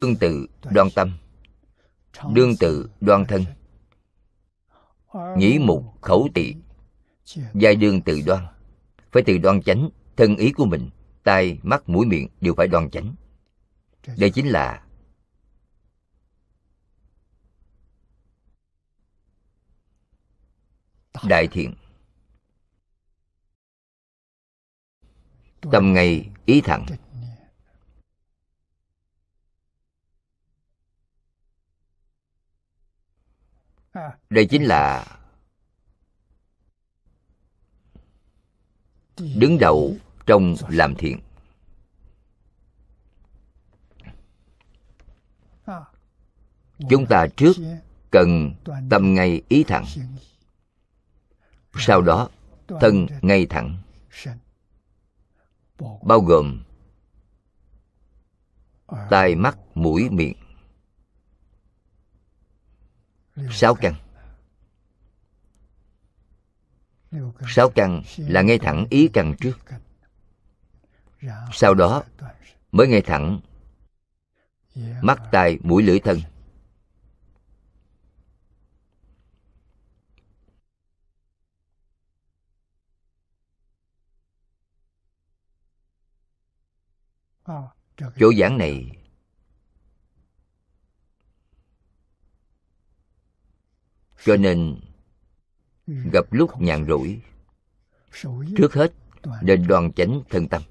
tương tự đoan tâm đương tự đoan thân nhĩ mục khẩu tỵ giai đương tự đoan phải tự đoan chánh thân ý của mình tai mắt mũi miệng đều phải đoan chánh đây chính là đại thiện tâm ngay ý thẳng À. đây chính là đứng đầu trong làm thiện chúng ta trước cần tâm ngay ý thẳng sau đó thân ngay thẳng bao gồm tai mắt mũi miệng Sáu căn Sáu căn là ngay thẳng ý căn trước Sau đó mới ngay thẳng Mắt, tai, mũi, lưỡi, thân Chỗ giảng này cho nên ừ. gặp lúc nhàn rỗi trước hết nên đoàn chánh thân tâm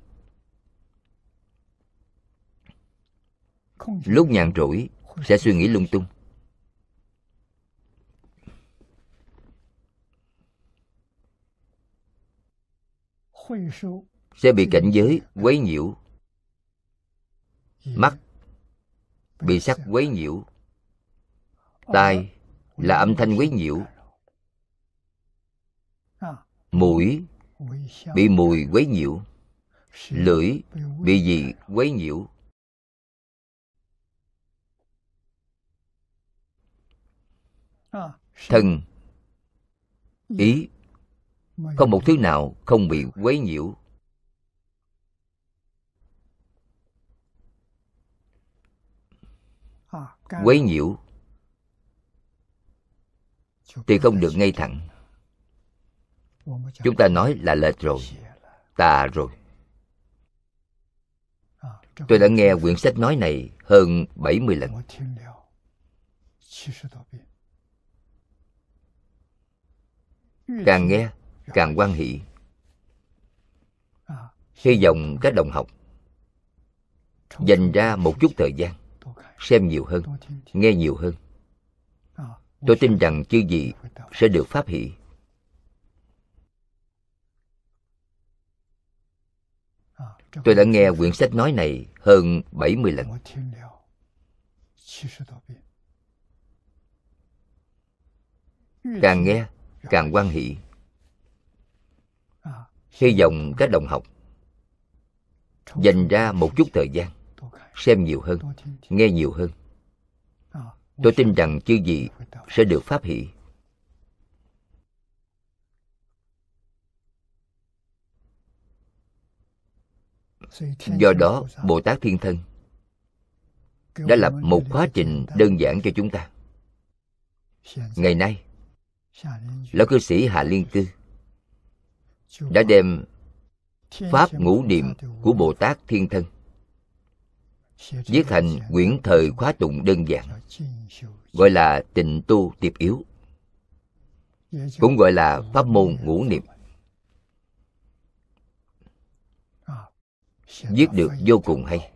lúc nhàn rỗi sẽ suy nghĩ lung tung sẽ bị cảnh giới quấy nhiễu mắt bị sắc quấy nhiễu ờ. tai là âm thanh quấy nhiễu mũi bị mùi quấy nhiễu lưỡi bị gì quấy nhiễu thân ý không một thứ nào không bị quấy nhiễu quấy nhiễu thì không được ngay thẳng chúng ta nói là lệch rồi tà rồi tôi đã nghe quyển sách nói này hơn 70 lần càng nghe càng quan hỷ hy vọng các đồng học dành ra một chút thời gian xem nhiều hơn nghe nhiều hơn tôi tin rằng chư vị sẽ được pháp hỷ Tôi đã nghe quyển sách nói này hơn 70 lần. Càng nghe, càng quan hỷ. Hy vọng các đồng học dành ra một chút thời gian, xem nhiều hơn, nghe nhiều hơn tôi tin rằng chư vị sẽ được pháp hỷ do đó bồ tát thiên thân đã lập một quá trình đơn giản cho chúng ta ngày nay lão cư sĩ Hà liên cư đã đem pháp ngũ niệm của bồ tát thiên thân viết thành quyển thời khóa tụng đơn giản gọi là tình tu tiệp yếu cũng gọi là pháp môn ngũ niệm à, viết được vô cùng hay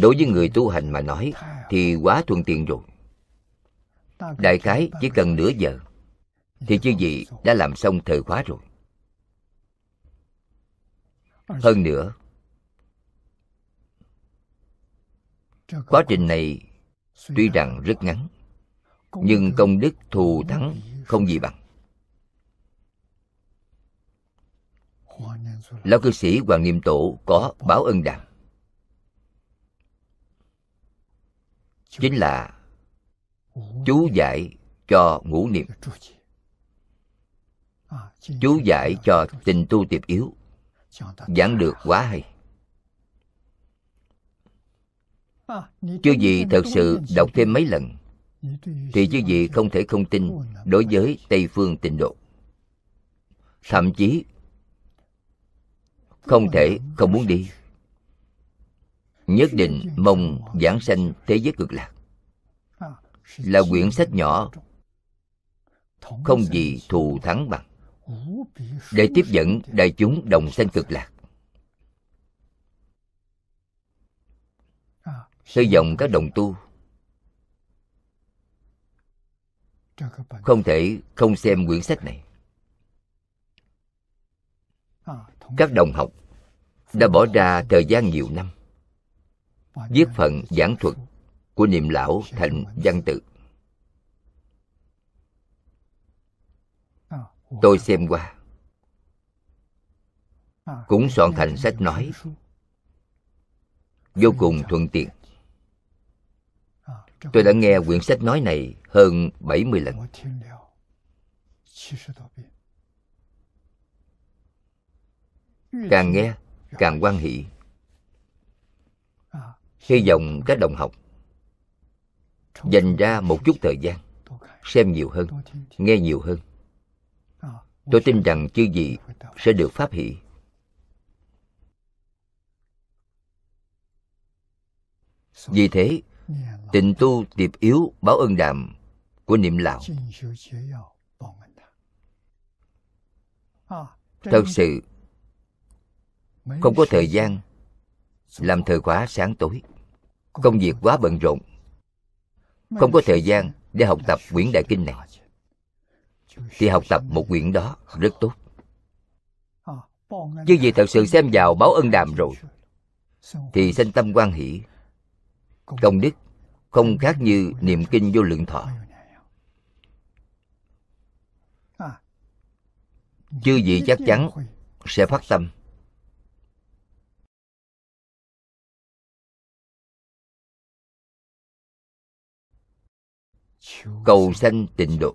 đối với người tu hành mà nói thì quá thuận tiện rồi đại khái chỉ cần nửa giờ thì chư vị đã làm xong thời khóa rồi Ờ, hơn nữa, quá trình này tuy rằng rất ngắn, nhưng công đức thù thắng không gì bằng. Lão cư sĩ Hoàng Niệm Tổ có báo ân đàm. Chính là chú giải cho ngũ niệm. À, chú giải cho tình tu tiệp yếu giảng được quá hay Chưa gì thật sự đọc thêm mấy lần thì chưa gì không thể không tin đối với tây phương tịnh độ thậm chí không thể không muốn đi nhất định mong giảng sanh thế giới cực lạc là quyển sách nhỏ không gì thù thắng bằng để tiếp dẫn đại chúng đồng sanh cực lạc hy vọng các đồng tu không thể không xem quyển sách này các đồng học đã bỏ ra thời gian nhiều năm viết phần giảng thuật của niệm lão thành văn tự tôi xem qua cũng soạn thành sách nói vô cùng thuận tiện tôi đã nghe quyển sách nói này hơn 70 lần càng nghe càng quan hỷ hy vọng các đồng học dành ra một chút thời gian xem nhiều hơn nghe nhiều hơn tôi tin rằng chư vị sẽ được pháp hỷ vì thế tịnh tu tiệp yếu báo ân đàm của niệm lão thật sự không có thời gian làm thời khóa sáng tối công việc quá bận rộn không có thời gian để học tập quyển đại kinh này thì học tập một quyển đó rất tốt chứ vì thật sự xem vào báo ân đàm rồi thì sinh tâm quan hỷ công đức không khác như niệm kinh vô lượng thọ chư vị chắc chắn sẽ phát tâm cầu sanh tịnh độ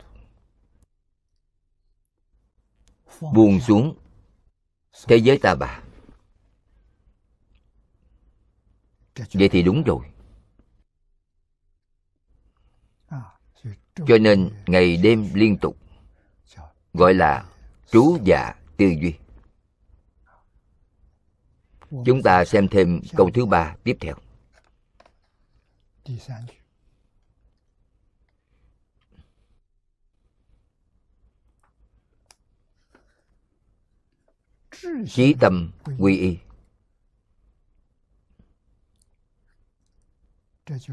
buông xuống thế giới ta bà vậy thì đúng rồi cho nên ngày đêm liên tục gọi là trú dạ tư duy chúng ta xem thêm câu thứ ba tiếp theo chí tâm quy y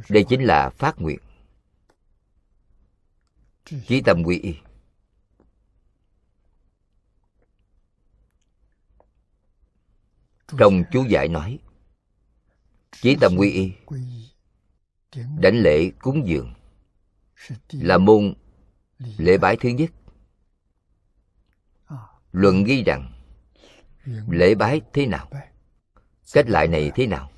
đây chính là phát nguyện chí tâm quy y trong chú giải nói chí tâm quy y đảnh lễ cúng dường là môn lễ bái thứ nhất luận ghi rằng lễ bái thế nào cách lại này thế nào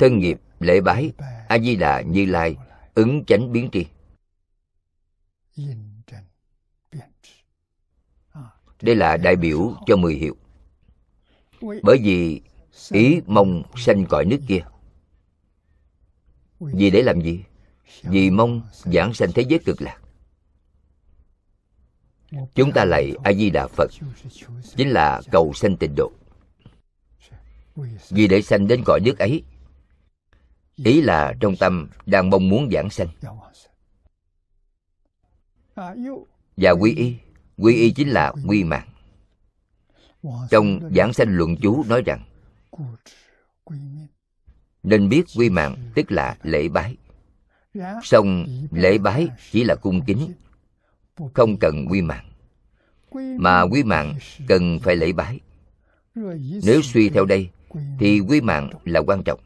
thân nghiệp lễ bái a di đà như lai ứng chánh biến tri đây là đại biểu cho mười hiệu bởi vì ý mong sanh cõi nước kia vì để làm gì vì mong giảng sanh thế giới cực lạc chúng ta lạy a di đà phật chính là cầu sanh tịnh độ vì để sanh đến cõi nước ấy ý là trong tâm đang mong muốn giảng sanh và quy y quy y chính là quy mạng trong giảng sanh luận chú nói rằng nên biết quy mạng tức là lễ bái song lễ bái chỉ là cung kính không cần quy mạng mà quy mạng cần phải lễ bái nếu suy theo đây thì quy mạng là quan trọng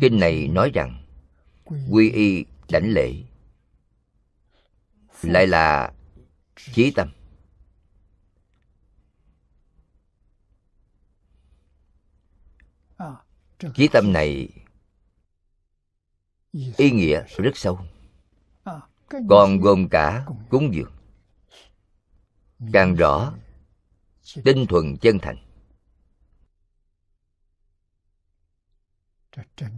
kinh này nói rằng quy y đảnh lễ lại là chí tâm chí tâm này ý nghĩa rất sâu còn gồm cả cúng dường càng rõ tinh thuần chân thành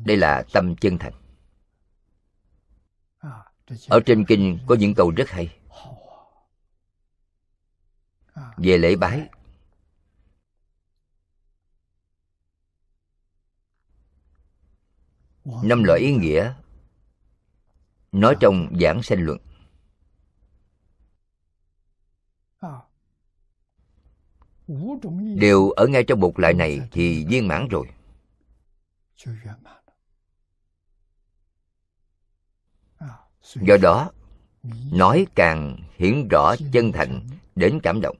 đây là tâm chân thành ở trên kinh có những câu rất hay về lễ bái năm loại ý nghĩa nói trong giảng sanh luận đều ở ngay trong một loại này thì viên mãn rồi do đó nói càng hiển rõ chân thành đến cảm động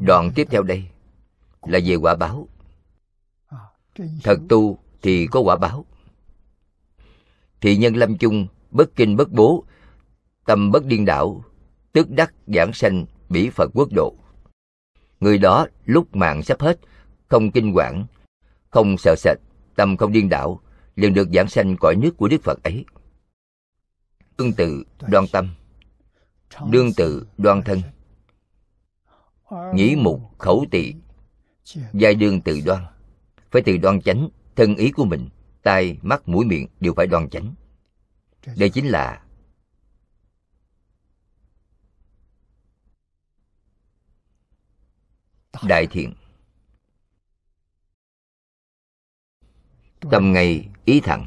đoạn tiếp theo đây là về quả báo thật tu thì có quả báo thị nhân lâm chung bất kinh bất bố tâm bất điên đảo tức đắc giảng sanh bỉ phật quốc độ người đó lúc mạng sắp hết không kinh quản không sợ sệt tâm không điên đảo liền được giảng sanh cõi nước của đức phật ấy tương tự đoan tâm đương tự đoan thân nhĩ mục khẩu tỵ giai đương từ đoan phải từ đoan chánh thân ý của mình tai mắt mũi miệng đều phải đoan chánh đây chính là đại thiện tâm ngay ý thẳng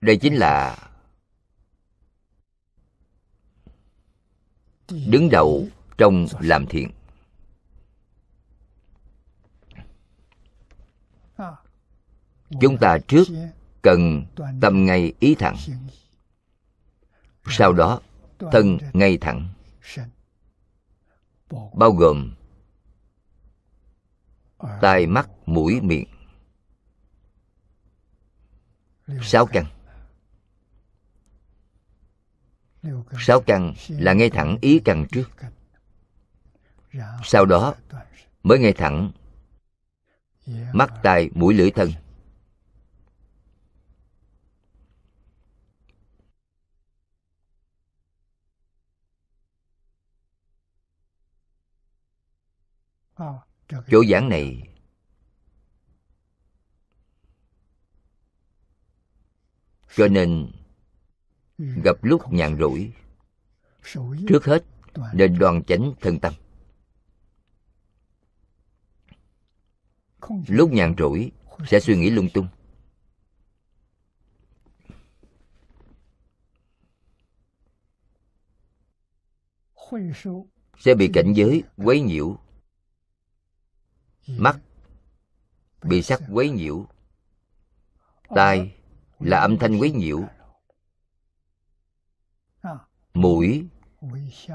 đây chính là đứng đầu trong làm thiện chúng ta trước cần tâm ngay ý thẳng sau đó thân ngay thẳng bao gồm tai mắt mũi miệng Sáu căn Sáu căn là ngay thẳng ý căn trước Sau đó mới ngay thẳng Mắt, tai, mũi, lưỡi, thân Chỗ giảng này cho nên ừ. gặp lúc nhàn rỗi trước hết nên đoàn chánh thân tâm lúc nhàn rỗi sẽ suy nghĩ lung tung sẽ bị cảnh giới quấy nhiễu mắt bị sắc quấy nhiễu tai là âm thanh quấy nhiễu mũi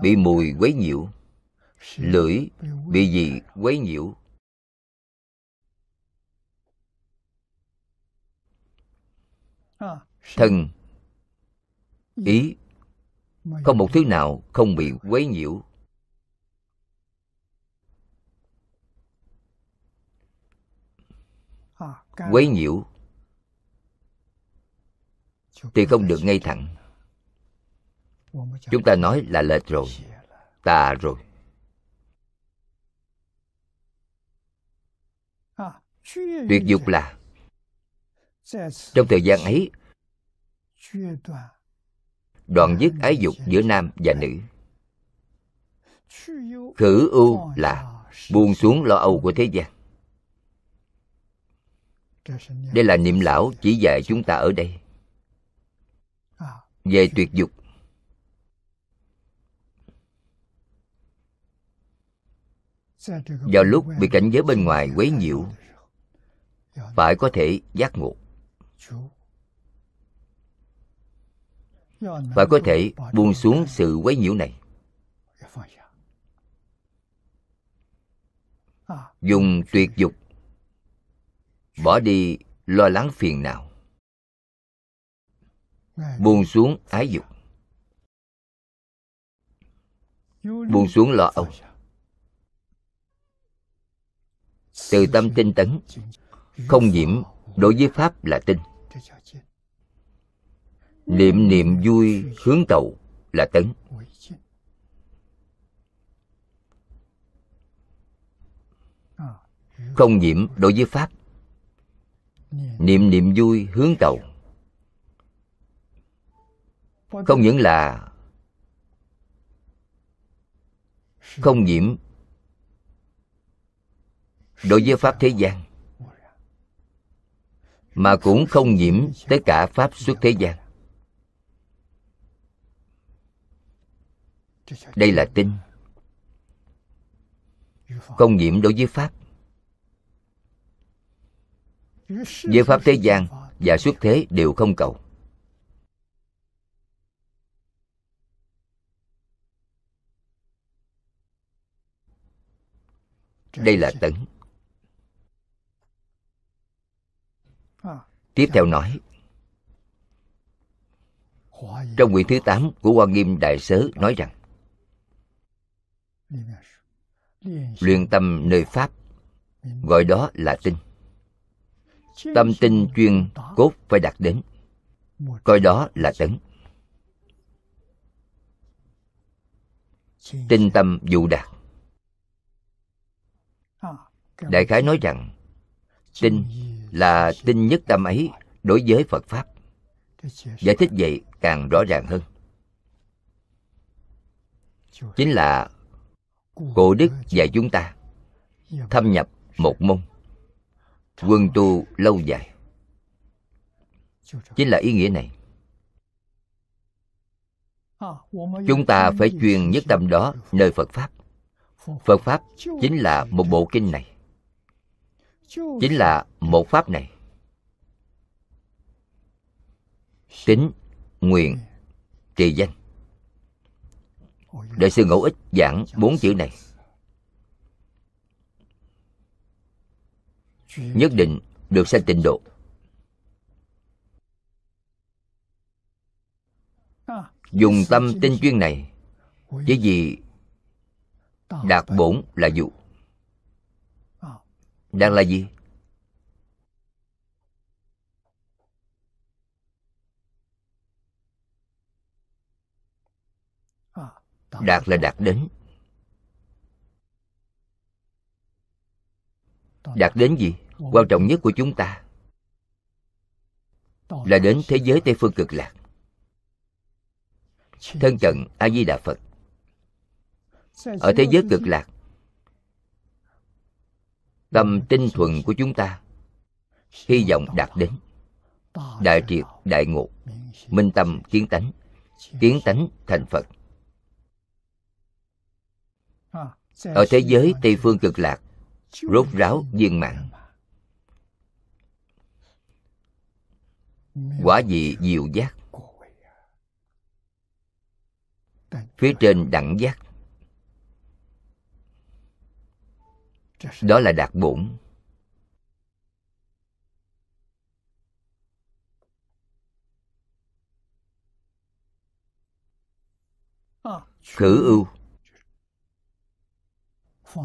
bị mùi quấy nhiễu lưỡi bị gì quấy nhiễu thân ý không một thứ nào không bị quấy nhiễu quấy nhiễu thì không được ngay thẳng chúng ta nói là lệch rồi tà rồi tuyệt dục là trong thời gian ấy đoạn dứt ái dục giữa nam và nữ khử ưu là buông xuống lo âu của thế gian đây là niệm lão chỉ dạy chúng ta ở đây về tuyệt dục vào lúc bị cảnh giới bên ngoài quấy nhiễu phải có thể giác ngộ phải có thể buông xuống sự quấy nhiễu này dùng tuyệt dục bỏ đi lo lắng phiền não buông xuống ái dục buông xuống lọ âu từ tâm tinh tấn không nhiễm đối với pháp là tinh niệm niệm vui hướng tàu là tấn không nhiễm đối với pháp niệm niệm vui hướng tàu không những là không nhiễm đối với pháp thế gian mà cũng không nhiễm tới cả pháp xuất thế gian đây là tin không nhiễm đối với pháp với pháp thế gian và xuất thế đều không cầu đây là tấn ờ. tiếp theo nói trong quyển thứ 8 của Hoa Nghiêm Đại Sớ nói rằng Luyện tâm nơi Pháp Gọi đó là tinh Tâm tinh chuyên cốt phải đạt đến Coi đó là tấn Tinh tâm dụ đạt Ờ, đại khái nói rằng tin là tin nhất tâm ấy đối với phật pháp giải thích vậy càng rõ ràng hơn chính là cổ đức và chúng ta thâm nhập một môn quân tu lâu dài chính là ý nghĩa này chúng ta phải truyền nhất tâm đó nơi phật pháp Phật Pháp chính là một bộ kinh này Chính là một Pháp này Tính, nguyện, trì danh Đại sư Ngẫu Ích giảng bốn chữ này Nhất định được sanh tịnh độ Dùng tâm tinh chuyên này Chỉ vì đạt bổn là dụ đang là gì đạt là đạt đến đạt đến gì quan trọng nhất của chúng ta là đến thế giới tây phương cực lạc thân cận a di đà phật ở thế giới cực lạc tâm tinh thuần của chúng ta hy vọng đạt đến đại triệt đại ngộ minh tâm kiến tánh kiến tánh thành phật ở thế giới tây phương cực lạc rốt ráo viên mạng quả vị diệu giác phía trên đẳng giác đó là đạt bổn khử ưu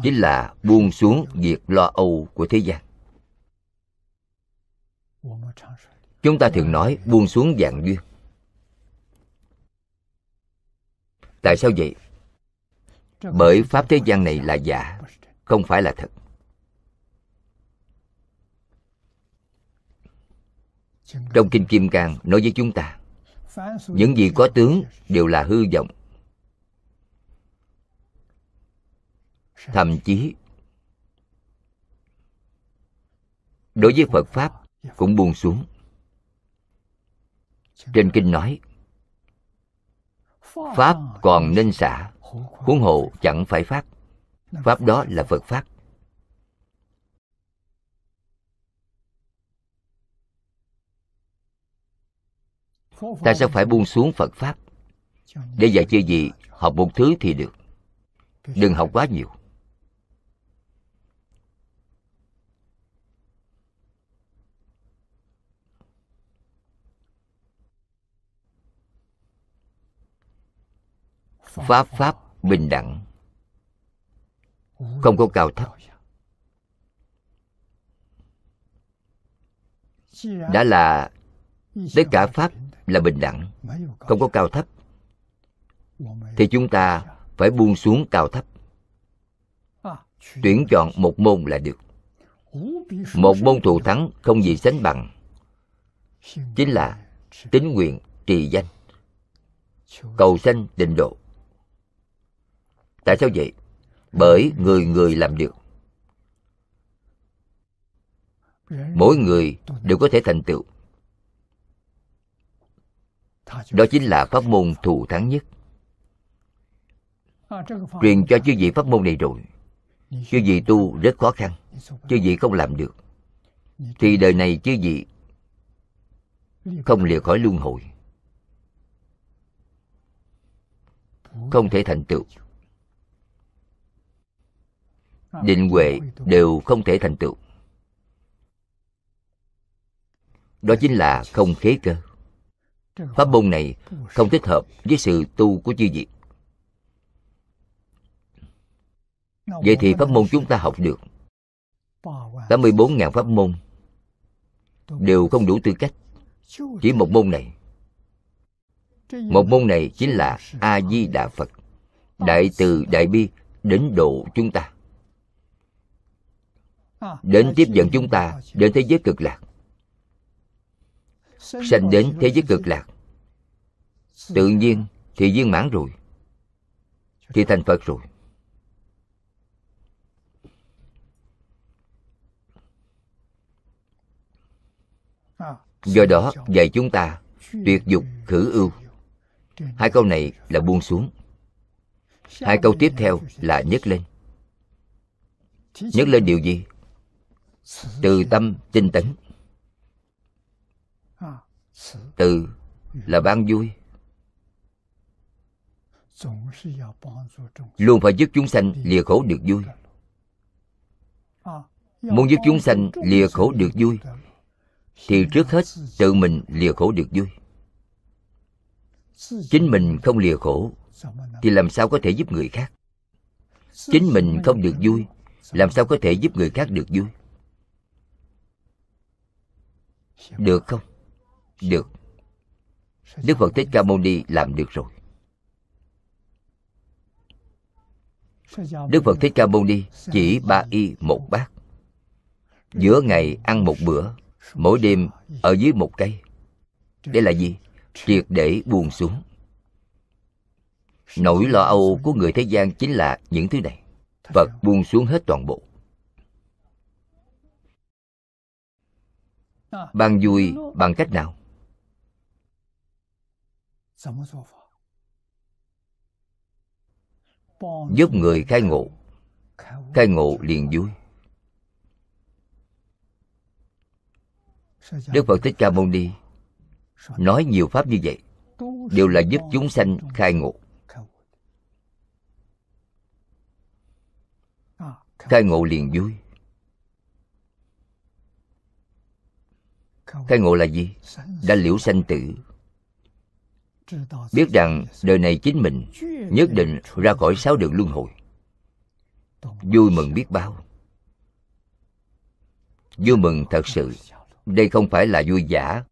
chính là buông xuống việc lo âu của thế gian chúng ta thường nói buông xuống dạng duyên tại sao vậy bởi pháp thế gian này là giả không phải là thật. Trong Kinh Kim Cang nói với chúng ta, những gì có tướng đều là hư vọng. Thậm chí, đối với Phật Pháp cũng buông xuống. Trên Kinh nói, Pháp còn nên xả, huống hộ chẳng phải Pháp. Pháp đó là Phật Pháp. Ta sẽ phải buông xuống Phật Pháp Để dạy chưa gì Học một thứ thì được Đừng học quá nhiều Pháp Pháp bình đẳng không có cao thấp đã là tất cả pháp là bình đẳng không có cao thấp thì chúng ta phải buông xuống cao thấp tuyển chọn một môn là được một môn thù thắng không gì sánh bằng chính là tín nguyện trì danh cầu sanh định độ tại sao vậy bởi người người làm được. Mỗi người đều có thể thành tựu. Đó chính là pháp môn thù thắng nhất. Truyền cho chư vị pháp môn này rồi. Chư vị tu rất khó khăn. Chư vị không làm được. Thì đời này chư vị không lìa khỏi luân hồi. Không thể thành tựu định huệ đều không thể thành tựu đó chính là không khế cơ pháp môn này không thích hợp với sự tu của chư vị vậy thì pháp môn chúng ta học được 84.000 pháp môn đều không đủ tư cách chỉ một môn này một môn này chính là a di đà phật đại từ đại bi đến độ chúng ta đến tiếp dẫn chúng ta đến thế giới cực lạc sanh đến thế giới cực lạc tự nhiên thì viên mãn rồi thì thành phật rồi do đó dạy chúng ta tuyệt dục khử ưu hai câu này là buông xuống hai câu tiếp theo là nhấc lên nhấc lên điều gì từ tâm tinh tấn từ là ban vui luôn phải giúp chúng sanh lìa khổ được vui muốn giúp chúng sanh lìa khổ được vui thì trước hết tự mình lìa khổ được vui chính mình không lìa khổ thì làm sao có thể giúp người khác chính mình không được vui làm sao có thể giúp người khác được vui được không? Được Đức Phật Thích Ca Mâu Ni làm được rồi Đức Phật Thích Ca Mâu Ni chỉ ba y một bát Giữa ngày ăn một bữa Mỗi đêm ở dưới một cây Đây là gì? Triệt để buồn xuống Nỗi lo âu của người thế gian chính là những thứ này Phật buông xuống hết toàn bộ Bạn vui bằng cách nào? Giúp người khai ngộ Khai ngộ liền vui Đức Phật Thích Ca môn đi Nói nhiều pháp như vậy Đều là giúp chúng sanh khai ngộ Khai ngộ liền vui Khai ngộ là gì? Đã liễu sanh tử Biết rằng đời này chính mình Nhất định ra khỏi sáu đường luân hồi Vui mừng biết bao Vui mừng thật sự Đây không phải là vui giả